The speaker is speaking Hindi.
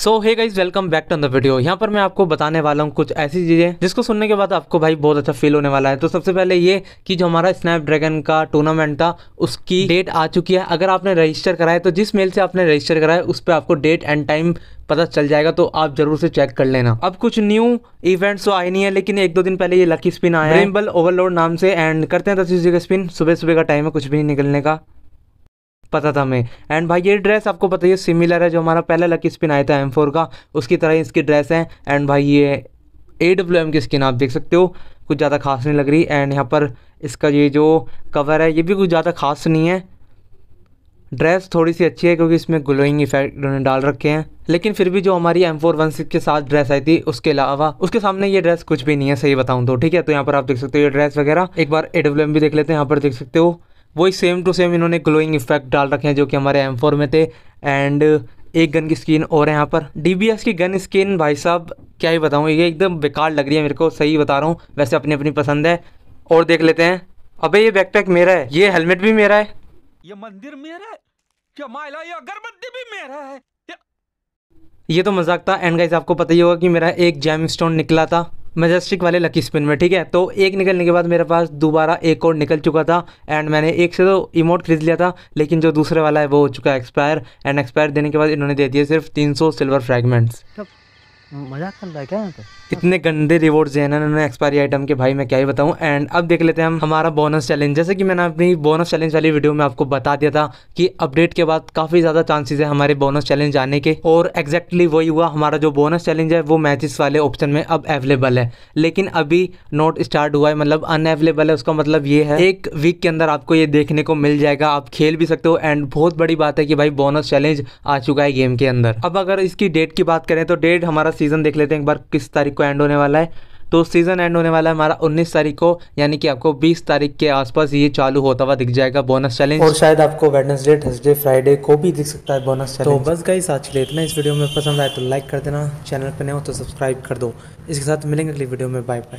so hey guys welcome back to the video यहाँ पर मैं आपको बताने वाला हूँ कुछ ऐसी चीज़ें जिसको सुनने के बाद आपको भाई बहुत अच्छा फील होने वाला है तो सबसे पहले ये कि जो हमारा स्नैपड्रैगन का टूर्नामेंट था उसकी डेट आ चुकी है अगर आपने रजिस्टर कराया तो जिस मेल से आपने रजिस्टर कराया उस पर आपको डेट एंड टाइम पता चल जाएगा तो आप जरूर से चेक कर लेना अब कुछ न्यू इवेंट्स तो आए नहीं है लेकिन एक दो दिन पहले ये लकी स्पिन आया है ओवरलोड नाम से एंड करते हैं दस का स्पिन सुबह सुबह का टाइम है कुछ भी नहीं निकलने का पता था हमें एंड भाई ये ड्रेस आपको पता है सिमिलर है जो हमारा पहला लकी स्पिन आया था एम फोर का उसकी तरह ही इसकी ड्रेस है एंड भाई ये ए डब्ल्यू एम की स्किन आप देख सकते हो कुछ ज़्यादा खास नहीं लग रही एंड यहाँ पर इसका ये जो कवर है ये भी कुछ ज़्यादा खास नहीं है ड्रेस थोड़ी सी अच्छी है क्योंकि इसमें ग्लोइंग इफेक्ट उन्होंने डाल रखे हैं लेकिन फिर भी जो हमारी एम फोर वन सिक्स के साथ ड्रेस आई थी उसके अलावा उसके सामने ये ड्रेस कुछ भी नहीं है सही बताऊँ तो ठीक है तो यहाँ पर आप देख सकते हो ये ड्रेस वगैरह एक बार ए डब्ल्यू एम भी देख लेते हैं यहाँ पर देख सकते हो वही सेम टू सेम इन्होंने ग्लोइंग इफेक्ट डाल रखे हैं जो कि हमारे एम फोर में थे एंड एक गन की स्किन और है यहाँ पर डी की गन स्किन भाई साहब क्या ही बताऊँ ये एकदम बेकार लग रही है मेरे को सही बता रहा हूँ वैसे अपनी अपनी पसंद है और देख लेते हैं अबे ये बैकपैक मेरा है ये हेलमेट भी मेरा है ये मंदिर मेरा है क्या माला ये अगरबत्ती भी मेरा है ये तो मजाक था एंड गाइस आपको पता ही होगा कि मेरा एक जैम स्टोन निकला था मजेस्टिक वाले लकी स्पिन में ठीक है तो एक निकलने के बाद मेरे पास दोबारा एक और निकल चुका था एंड मैंने एक से तो इमोट खरीद लिया था लेकिन जो दूसरे वाला है वो हो चुका है एक्सपायर एंड एक्सपायर देने के बाद इन्होंने दे दिए सिर्फ 300 सिल्वर फ्रैगमेंट्स मजाक कर रहा है क्या यहाँ पे इतने गंदे रिवॉर्ड्स हैं ना उन्होंने एक्सपायरी आइटम के भाई मैं क्या ही बताऊँ एंड अब देख लेते हैं हम हमारा बोनस चैलेंज जैसे कि मैंने अपनी बोनस चैलेंज वाली वीडियो में आपको बता दिया था कि अपडेट के बाद काफ़ी ज़्यादा चांसेस है हमारे बोनस चैलेंज आने के और एक्जैक्टली वही हुआ हमारा जो बोनस चैलेंज है वो मैचेस वाले ऑप्शन में अब अवेलेबल है लेकिन अभी नोट स्टार्ट हुआ है मतलब अनअवेलेबल है उसका मतलब ये है एक वीक के अंदर आपको ये देखने को मिल जाएगा आप खेल भी सकते हो एंड बहुत बड़ी बात है कि भाई बोनस चैलेंज आ चुका है गेम के अंदर अब अगर इसकी डेट की बात करें तो डेट हमारा सीज़न देख लेते हैं एक बार किस तारीख को एंड होने वाला है तो सीज़न एंड होने वाला है हमारा 19 तारीख को यानी कि आपको 20 तारीख के आसपास ये चालू होता हुआ दिख जाएगा बोनस चैलेंज और शायद आपको वेडनेसडे थर्सडे फ्राइडे को भी दिख सकता है बोनस चैलेंज तो बस गई साथ के इतना इस वीडियो में पसंद आए तो लाइक कर देना चैनल पर नहीं हो तो सब्सक्राइब कर दो इसके साथ मिलेंगे अगली वीडियो में बाय बाय